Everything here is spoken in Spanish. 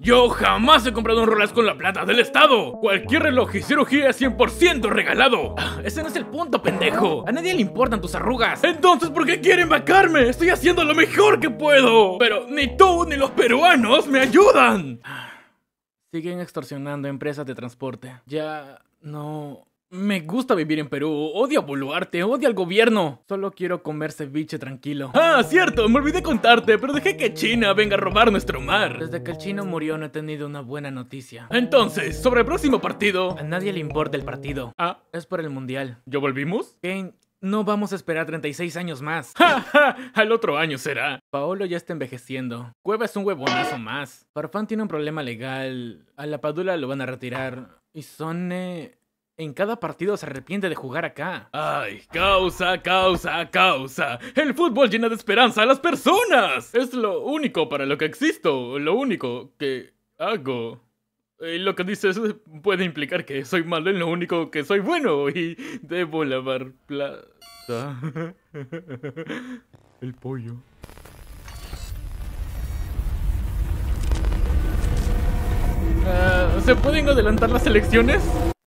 Yo jamás he comprado un reloj con la plata del Estado. Cualquier reloj y cirugía es 100% regalado. Ah, ese no es el punto, pendejo. A nadie le importan tus arrugas. Entonces, ¿por qué quieren vacarme? Estoy haciendo lo mejor que puedo. Pero ni tú ni los peruanos me ayudan. Ah, siguen extorsionando empresas de transporte. Ya no me gusta vivir en Perú, odio a Boluarte, odio al gobierno. Solo quiero comer ceviche tranquilo. Ah, cierto, me olvidé contarte, pero dejé que China venga a robar nuestro mar. Desde que el chino murió no he tenido una buena noticia. Entonces, sobre el próximo partido. A nadie le importa el partido. Ah, es por el mundial. ¿Yo volvimos? Kane, no vamos a esperar 36 años más. ¡Ja, ja! Al otro año será. Paolo ya está envejeciendo. Cueva es un huevonazo más. Farfán tiene un problema legal. A la Padula lo van a retirar. Y Sone... En cada partido se arrepiente de jugar acá. Ay, causa, causa, causa. El fútbol llena de esperanza a las personas. Es lo único para lo que existo, lo único que hago. Y lo que dices puede implicar que soy malo en lo único que soy bueno y debo lavar plata. El pollo. Ah, ¿Se pueden adelantar las elecciones?